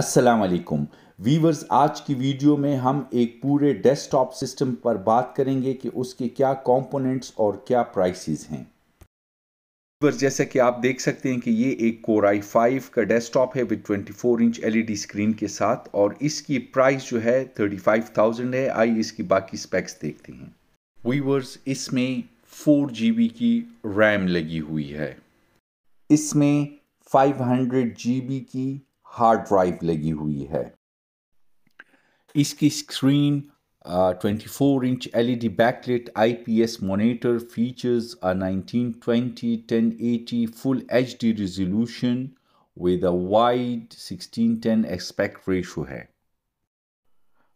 अस्सलाम वालेकुम वीवर्स आज की वीडियो में हम एक पूरे डेस्कटॉप सिस्टम पर बात करेंगे कि उसके क्या कंपोनेंट्स और क्या प्राइसेस हैं वीवर्स जैसा कि आप देख सकते हैं कि ये एक कोर आई फाइव का डेस्कटॉप है विद 24 इंच एलईडी स्क्रीन के साथ और इसकी प्राइस जो है 35,000 है आइए इसकी बाकी स्पेक्स देखते हैं वीवर्स इसमें फोर जी की रैम लगी हुई है इसमें फाइव की हार्ड ड्राइव लगी हुई है इसकी screen twenty four inch L E D backlit I P S monitor features nineteen twenty ten eighty full H D resolution with a wide sixteen ten aspect ratio है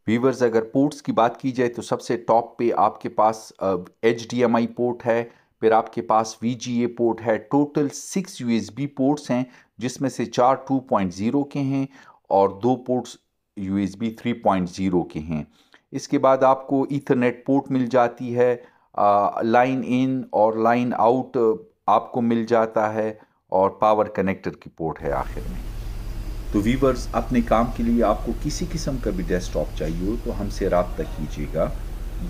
viewers अगर ports की बात की जाए तो सबसे टॉप पे आपके पास H D M I port है फिर आपके पास वी जी ए पोर्ट है total six U S B ports हैं जिसमें से चार 2.0 के हैं और दो ports U S B three point zero के हैं इसके बाद आपको ईथरनेट पोर्ट मिल जाती है लाइन इन और लाइन आउट आपको मिल जाता है और पावर कनेक्टर की पोर्ट है आखिर में तो वीवर्स अपने काम के लिए आपको किसी किस्म का भी डेस्कटॉप चाहिए हो तो हमसे रबता कीजिएगा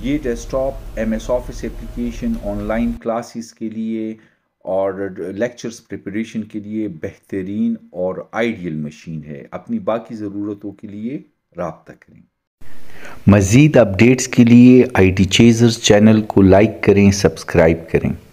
ये desktop M S Office application online classes के लिए और लेक्चर्स प्रिपरेशन के लिए बेहतरीन और आइडियल मशीन है अपनी बाकी ज़रूरतों के लिए रबता करें मज़ीद अपडेट्स के लिए आई टी चैनल को लाइक करें सब्सक्राइब करें